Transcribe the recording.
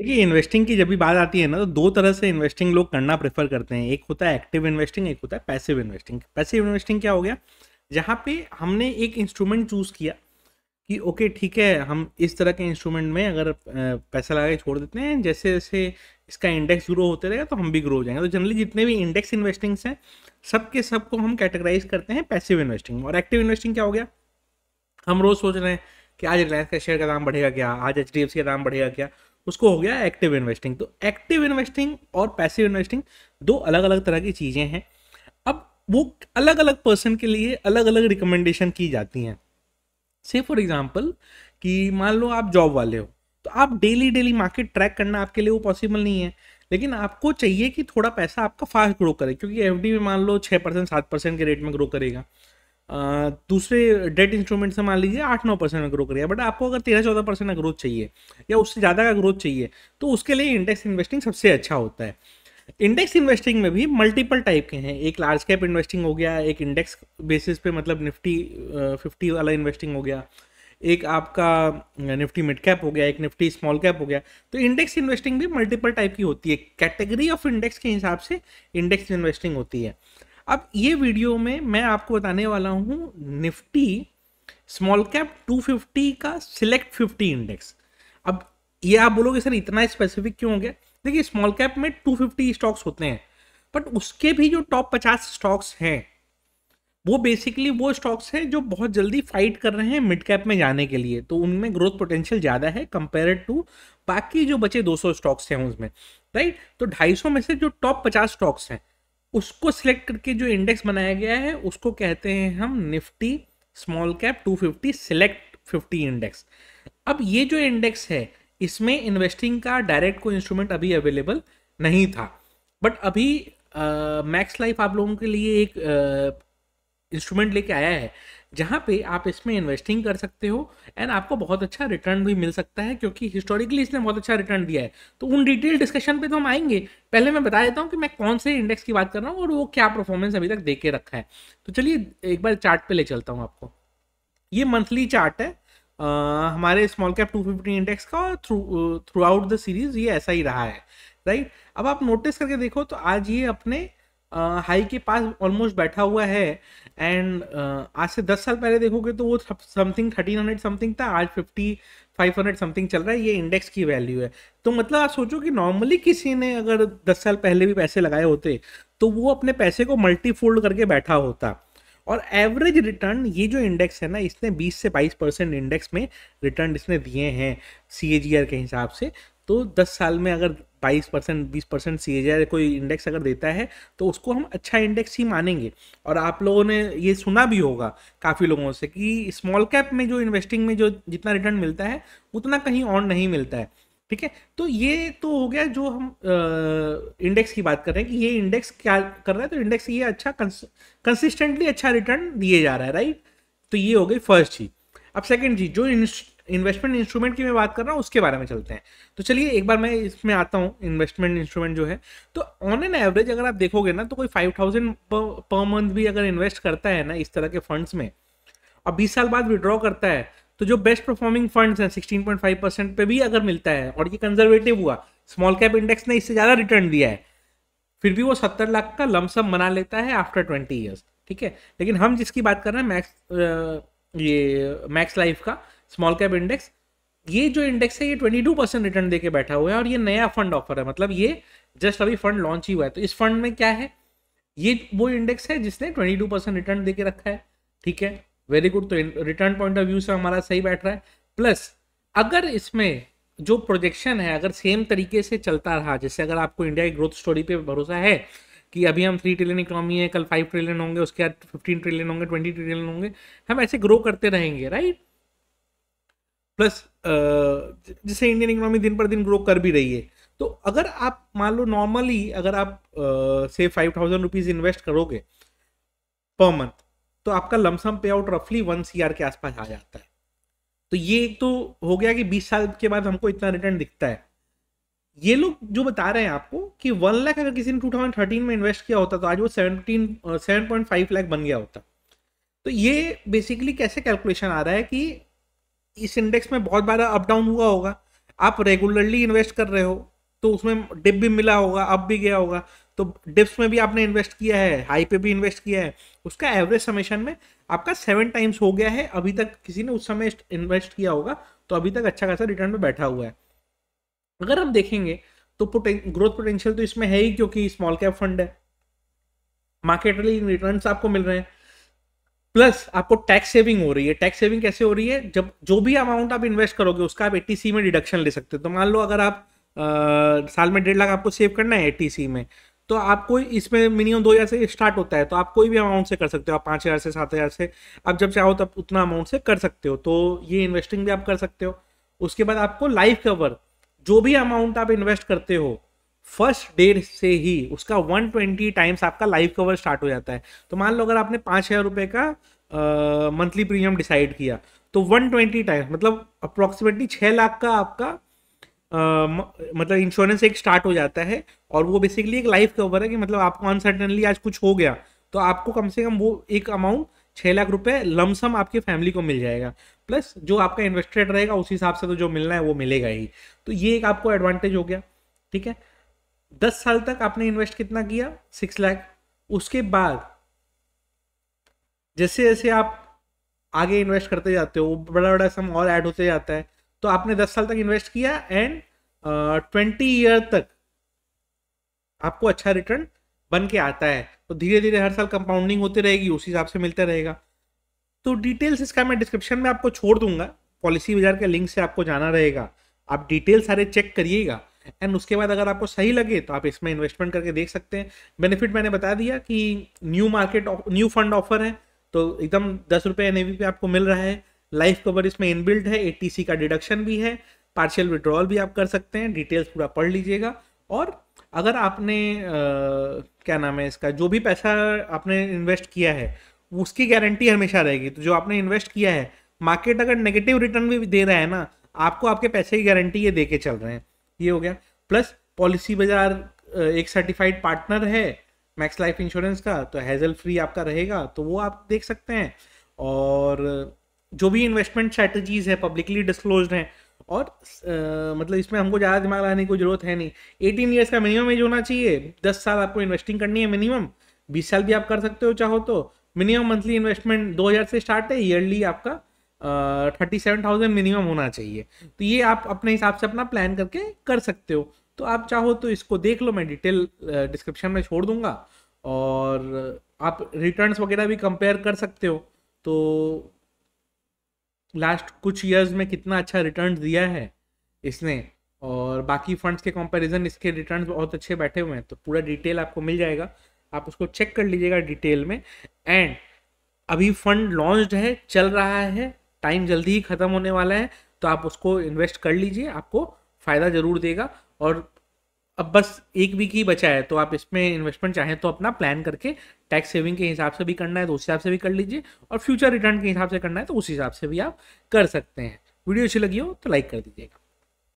देखिए इन्वेस्टिंग की जब भी बात आती है ना तो दो तरह से इन्वेस्टिंग लोग करना प्रेफर करते हैं एक होता है एक्टिव इन्वेस्टिंग एक होता है पैसिव इन्वेस्टिंग पैसिव इन्वेस्टिंग क्या हो गया जहाँ पे हमने एक इंस्ट्रूमेंट चूज़ किया कि ओके ठीक है हम इस तरह के इंस्ट्रूमेंट में अगर पैसा लगा के छोड़ देते हैं जैसे जैसे इसका इंडेक्स ग्रो होते रहेगा तो हम भी ग्रो हो जाएंगे तो जनरली जितने भी इंडेक्स इन्वेस्टिंग्स हैं सब के सब को हम कैटेगराइज करते हैं पैसिव इन्वेस्टिंग और एक्टिव इन्वेस्टिंग क्या हो गया हम रोज़ सोच रहे हैं कि आज रिलायंस का शेयर का दाम बढ़ेगा क्या आज एच का दाम बढ़ेगा क्या उसको हो गया एक्टिव इन्वेस्टिंग तो एक्टिव इन्वेस्टिंग और पैसिव इन्वेस्टिंग दो अलग अलग तरह की चीज़ें हैं अब वो अलग अलग पर्सन के लिए अलग अलग रिकमेंडेशन की जाती हैं से फॉर एग्जाम्पल कि मान लो आप जॉब वाले हो तो आप डेली डेली मार्केट ट्रैक करना आपके लिए वो पॉसिबल नहीं है लेकिन आपको चाहिए कि थोड़ा पैसा आपका फास्ट ग्रो करे क्योंकि एफ में मान लो छः परसेंट सात परसेंट के रेट में ग्रो करेगा दूसरे डेट इंस्ट्रूमेंट से मान लीजिए आठ नौ परसेंट में ग्रो करेगा बट आपको अगर तेरह चौदह परसेंट का ग्रोथ चाहिए या उससे ज़्यादा का ग्रोथ चाहिए तो उसके लिए इंडेक्स इन्वेस्टिंग सबसे अच्छा होता है इंडेक्स इन्वेस्टिंग में भी मल्टीपल टाइप के हैं एक लार्ज कैप इन्वेस्टिंग हो गया एक इंडेक्स बेसिस पे मतलब निफ्टी फिफ्टी वाला इन्वेस्टिंग हो गया एक आपका निफ्टी मिड कैप हो गया एक निफ्टी स्मॉल कैप हो गया तो इंडेक्स इन्वेस्टिंग भी मल्टीपल टाइप की होती है कैटेगरी ऑफ इंडेक्स के हिसाब से इंडेक्स इन्वेस्टिंग होती है अब ये वीडियो में मैं आपको बताने वाला हूँ निफ्टी स्मॉल कैप 250 का सिलेक्ट 50 इंडेक्स अब ये आप बोलोगे सर इतना स्पेसिफिक क्यों हो गया देखिए स्मॉल कैप में 250 स्टॉक्स होते हैं बट उसके भी जो टॉप 50 स्टॉक्स हैं वो बेसिकली वो स्टॉक्स हैं जो बहुत जल्दी फाइट कर रहे हैं मिड कैप में जाने के लिए तो उनमें ग्रोथ पोटेंशियल ज़्यादा है कंपेयर टू बाकी जो बचे 200 स्टॉक्स हैं उसमें राइट तो 250 में से जो टॉप 50 स्टॉक्स हैं उसको सिलेक्ट करके जो इंडेक्स बनाया गया है उसको कहते हैं हम Nifty small cap 250 select fifty index अब ये जो इंडेक्स है इसमें इन्वेस्टिंग का डायरेक्ट कोई इंस्ट्रूमेंट अभी अवेलेबल नहीं था बट अभी मैक्स uh, लाइफ आप लोगों के लिए एक इंस्ट्रूमेंट लेके आया है जहाँ पे आप इसमें इन्वेस्टिंग कर सकते हो एंड आपको बहुत अच्छा रिटर्न भी मिल सकता है क्योंकि हिस्टोरिकली इसने बहुत अच्छा रिटर्न दिया है तो उन डिटेल डिस्कशन पे तो हम आएंगे पहले मैं बता देता हूँ कि मैं कौन से इंडेक्स की बात कर रहा हूँ और वो क्या परफॉर्मेंस अभी तक दे के रखा है तो चलिए एक बार चार्ट पे ले चलता हूँ आपको ये मंथली चार्ट है आ, हमारे small cap two fifty index का और through throughout the series ये ऐसा ही रहा है राइट अब आप नोटिस करके देखो तो आज ये अपने हाई के पास ऑलमोस्ट बैठा हुआ है एंड आज से दस साल पहले देखोगे तो वो समथिंग थर्टीन हंड्रेड समथिंग था आज फिफ्टी फाइव हंड्रेड समथिंग चल रहा है ये इंडेक्स की वैल्यू है तो मतलब आप सोचो कि नॉर्मली किसी ने अगर दस साल पहले भी पैसे लगाए होते तो वो अपने पैसे को मल्टीफोल्ड करके बैठा होता और एवरेज रिटर्न ये जो इंडेक्स है ना इसने 20 से 22 परसेंट इंडेक्स में रिटर्न इसने दिए हैं सी के हिसाब से तो दस साल में अगर बाईस परसेंट बीस परसेंट सी कोई इंडेक्स अगर देता है तो उसको हम अच्छा इंडेक्स ही मानेंगे और आप लोगों ने ये सुना भी होगा काफ़ी लोगों से कि स्मॉल कैप में जो इन्वेस्टिंग में जो जितना रिटर्न मिलता है उतना कहीं और नहीं मिलता है ठीक है तो ये तो हो गया जो हम आ, इंडेक्स की बात कर रहे हैं कि ये इंडेक्स क्या कर रहा है तो इंडेक्स ये अच्छा कंसिस्टेंटली अच्छा रिटर्न दिए जा रहा है राइट तो ये हो गई फर्स्ट चीज अब सेकेंड चीज जो इन्वेस्टमेंट इंस्ट्रूमेंट की मैं बात कर रहा हूँ उसके बारे में चलते हैं तो चलिए एक बार मैं इसमें आता हूँ इन्वेस्टमेंट इंस्ट्रूमेंट जो है तो ऑन एन एवरेज अगर आप देखोगे ना तो कोई फाइव थाउजेंड पर मंथ भी अगर इन्वेस्ट करता है ना इस तरह के फंड्स में और बीस साल बाद विड्रॉ करता है तो जो बेस्ट परफॉर्मिंग फंड्स हैं फाइव परसेंट पे भी अगर मिलता है और ये कंजर्वेटिव हुआ स्मॉल कैप इंडेक्स ने इससे ज़्यादा रिटर्न दिया है फिर भी वो सत्तर लाख का लमसम बना लेता है आफ्टर ट्वेंटी ईयर्स ठीक है लेकिन हम जिसकी बात कर रहे हैं मैक्स ये मैक्स लाइफ का स्मॉल कैप इंडेक्स ये जो इंडेक्स है ये 22 परसेंट रिटर्न देके बैठा हुआ है और ये नया फंड ऑफर है मतलब ये जस्ट अभी फंड लॉन्च ही हुआ है तो इस फंड में क्या है ये वो इंडेक्स है जिसने 22 परसेंट रिटर्न देके रखा है ठीक है वेरी गुड तो रिटर्न पॉइंट ऑफ व्यू से हमारा सही बैठ रहा है प्लस अगर इसमें जो प्रोजेक्शन है अगर सेम तरीके से चलता रहा जैसे अगर आपको इंडिया की ग्रोथ स्टोरी पर भरोसा है कि अभी हम थ्री ट्रिलियन इकोनॉमी है कल फाइव ट्रिलियन होंगे उसके बाद फिफ्टीन ट्रिलियन होंगे ट्वेंटी ट्रिलियन होंगे हम ऐसे ग्रो करते रहेंगे राइट प्लस uh, जैसे इंडियन इकोनॉमी दिन पर दिन ग्रो कर भी रही है तो अगर आप मान लो नॉर्मली अगर आप से फाइव थाउजेंड रुपीज़ इन्वेस्ट करोगे पर मंथ तो आपका लमसम पे आउट रफली वन सी के आसपास आ जाता है तो ये एक तो हो गया कि बीस साल के बाद हमको इतना रिटर्न दिखता है ये लोग जो बता रहे हैं आपको कि वन लाख अगर किसी ने टू थाउजेंड थर्टीन में इन्वेस्ट किया होता तो आज वो seventeen seven point five lakh बन गया होता तो ये बेसिकली कैसे कैलकुलेशन आ रहा है कि इस इंडेक्स में बहुत बार अप डाउन हुआ होगा आप रेगुलरली इन्वेस्ट कर रहे हो तो उसमें डिप भी मिला होगा अप भी गया होगा तो डिप्स में भी आपने इन्वेस्ट किया है हाई पे भी इन्वेस्ट किया है उसका एवरेज समेशन में आपका सेवन टाइम्स हो गया है अभी तक किसी ने उस समय इन्वेस्ट किया होगा तो अभी तक अच्छा खासा रिटर्न में बैठा हुआ है अगर हम देखेंगे तो ग्रोथ पोटेंशियल तो इसमें है ही क्योंकि स्मॉल कैप फंड है मार्केटली रिटर्न आपको मिल रहे हैं प्लस आपको टैक्स सेविंग हो रही है टैक्स सेविंग कैसे हो रही है जब जो भी अमाउंट आप इन्वेस्ट करोगे उसका आप एटीसी में डिडक्शन ले सकते हो तो मान लो अगर आप आ, साल में डेढ़ लाख आपको सेव करना है एटीसी में तो आपको इसमें मिनिमम दो हज़ार से स्टार्ट होता है तो आप कोई भी अमाउंट से कर सकते हो आप पाँच हज़ार से सात हज़ार से आप जब चाहो तब उतना अमाउंट से कर सकते हो तो ये इन्वेस्टिंग भी आप कर सकते हो उसके बाद आपको लाइफ कवर जो भी अमाउंट आप इन्वेस्ट करते हो फर्स्ट डेट से ही उसका 120 टाइम्स आपका लाइव कवर स्टार्ट हो जाता है तो मान लो अगर आपने पाँच हज़ार रुपये का मंथली प्रीमियम डिसाइड किया तो 120 टाइम्स मतलब अप्रॉक्सीमेटली छः लाख का आपका Uh, मतलब इंश्योरेंस एक स्टार्ट हो जाता है और वो बेसिकली एक लाइफ कवर है कि मतलब आपको अनसर्टनली आज कुछ हो गया तो आपको कम से कम वो एक अमाउंट छः लाख रुपए लमसम आपके फैमिली को मिल जाएगा प्लस जो आपका इन्वेस्टेड रहेगा उस हिसाब से तो जो मिलना है वो मिलेगा ही तो ये एक आपको एडवांटेज हो गया ठीक है दस साल तक आपने इन्वेस्ट कितना किया सिक्स लाख उसके बाद जैसे जैसे आप आगे इन्वेस्ट करते जाते हो बड़ा बड़ा सम और ऐड होते जाता है तो आपने दस साल तक इन्वेस्ट किया एंड ट्वेंटी ईयर तक आपको अच्छा रिटर्न बन के आता है तो धीरे धीरे हर साल कंपाउंडिंग होती रहेगी उस हिसाब से मिलता रहेगा तो डिटेल्स इसका मैं डिस्क्रिप्शन में आपको छोड़ दूंगा पॉलिसी बाजार के लिंक से आपको जाना रहेगा आप डिटेल सारे चेक करिएगा एंड उसके बाद अगर आपको सही लगे तो आप इसमें इन्वेस्टमेंट करके देख सकते हैं बेनिफिट मैंने बता दिया कि new market new fund offer है तो एकदम दस रुपये एन पे आपको मिल रहा है लाइफ कवर इसमें इनबिल्ट है ए का डिडक्शन भी है पार्शियल विड्रॉल भी आप कर सकते हैं डिटेल्स पूरा पढ़ लीजिएगा और अगर आपने आ, क्या नाम है इसका जो भी पैसा आपने इन्वेस्ट किया है उसकी गारंटी हमेशा रहेगी तो जो आपने इन्वेस्ट किया है मार्केट अगर नेगेटिव रिटर्न भी दे रहा है ना आपको आपके पैसे की गारंटी ये दे के चल रहे हैं ये हो गया प्लस पॉलिसी बाजार एक सर्टिफाइड पार्टनर है मैक्स लाइफ इंश्योरेंस का तो हैजल फ्री आपका रहेगा तो वो आप देख सकते हैं और जो भी इन्वेस्टमेंट स्ट्रैटेजीज है पब्लिकली डिस्क्लोज हैं और आ, मतलब इसमें हमको ज़्यादा दिमाग लगाने की जरूरत है नहीं एटीन ईयर्स का मिनिमम एज होना चाहिए दस साल आपको इन्वेस्टिंग करनी है मिनिमम बीस साल भी आप कर सकते हो चाहो तो मिनिमम मंथली इन्वेस्टमेंट हज़ार से स्टार्ट है ईयरली आपका थर्टी सेवन थाउजेंड मिनिमम होना चाहिए तो ये आप अपने हिसाब से अपना प्लान करके कर सकते हो तो आप चाहो तो इसको देख लो मैं डिटेल डिस्क्रिप्शन में छोड़ दूंगा और आप रिटर्न वगैरह भी कंपेयर कर सकते हो तो लास्ट कुछ ईयर्स में कितना अच्छा रिटर्न दिया है इसने और बाकी फंड्स के कंपैरिजन इसके रिटर्न बहुत अच्छे बैठे हुए हैं तो पूरा डिटेल आपको मिल जाएगा आप उसको चेक कर लीजिएगा डिटेल में एंड अभी फंड लॉन्च है चल रहा है टाइम जल्दी ही ख़त्म होने वाला है तो आप उसको इन्वेस्ट कर लीजिए आपको फ़ायदा ज़रूर देगा और अब बस एक वीक ही बचा है तो आप इसमें इन्वेस्टमेंट चाहें तो अपना प्लान करके टैक्स सेविंग के हिसाब से भी करना है तो उस हिसाब से भी कर लीजिए और फ्यूचर रिटर्न के हिसाब से करना है तो उस हिसाब से भी आप कर सकते हैं वीडियो अच्छी लगी हो तो लाइक कर दीजिएगा